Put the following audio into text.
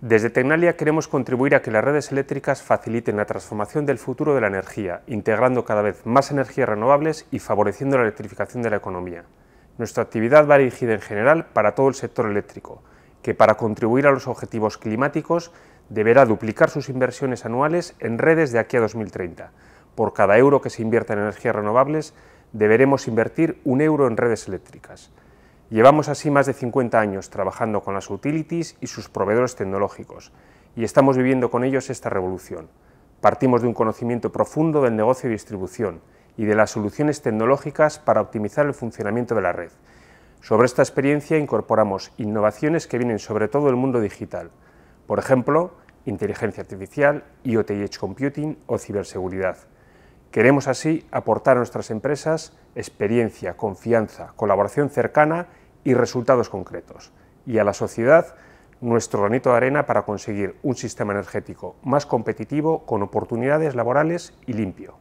Desde Tecnalia queremos contribuir a que las redes eléctricas faciliten la transformación del futuro de la energía, integrando cada vez más energías renovables y favoreciendo la electrificación de la economía. Nuestra actividad va dirigida en general para todo el sector eléctrico, que para contribuir a los objetivos climáticos deberá duplicar sus inversiones anuales en redes de aquí a 2030. Por cada euro que se invierta en energías renovables, deberemos invertir un euro en redes eléctricas. Llevamos así más de 50 años trabajando con las utilities y sus proveedores tecnológicos y estamos viviendo con ellos esta revolución. Partimos de un conocimiento profundo del negocio de distribución y de las soluciones tecnológicas para optimizar el funcionamiento de la red. Sobre esta experiencia incorporamos innovaciones que vienen sobre todo del mundo digital, por ejemplo, inteligencia artificial, IoT Computing o ciberseguridad. Queremos así aportar a nuestras empresas experiencia, confianza, colaboración cercana y resultados concretos, y a la sociedad nuestro granito de arena para conseguir un sistema energético más competitivo, con oportunidades laborales y limpio.